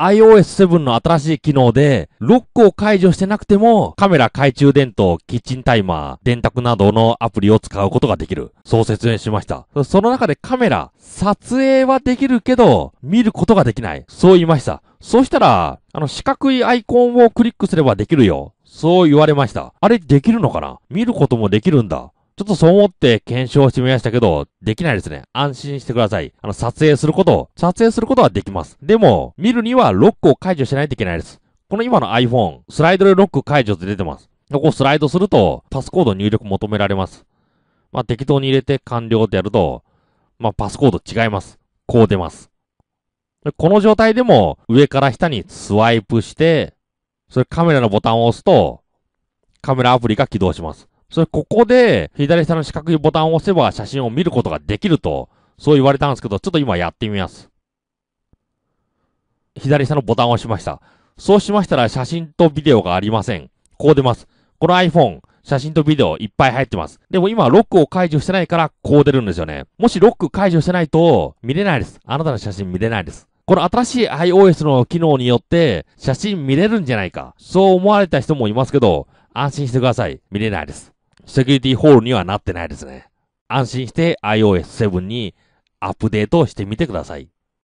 iOS7 の新しい機能で、ロックを解除してなくても、カメラ懐中電灯、キッチンタイマー、電卓などのアプリを使うことができる。そう説明しました。その中でカメラ、撮影はできるけど、見ることができない。そう言いました。そうしたら、あの、四角いアイコンをクリックすればできるよ。そう言われました。あれできるのかな見ることもできるんだ。ちょっとそう思って検証してみましたけど、できないですね。安心してください。あの、撮影すること撮影することはできます。でも、見るにはロックを解除しないといけないです。この今の iPhone、スライドでロック解除って出てます。ここスライドすると、パスコード入力求められます。まあ、適当に入れて完了ってやると、まあ、パスコード違います。こう出ます。この状態でも、上から下にスワイプして、それカメラのボタンを押すと、カメラアプリが起動します。それここで、左下の四角いボタンを押せば写真を見ることができると、そう言われたんですけど、ちょっと今やってみます。左下のボタンを押しました。そうしましたら写真とビデオがありません。こう出ます。この iPhone、写真とビデオいっぱい入ってます。でも今ロックを解除してないからこう出るんですよね。もしロック解除してないと見れないです。あなたの写真見れないです。この新しい iOS の機能によって写真見れるんじゃないか。そう思われた人もいますけど、安心してください。見れないです。セキュリティホールにはなってないですね。安心して iOS7 にアップデートしてみてください。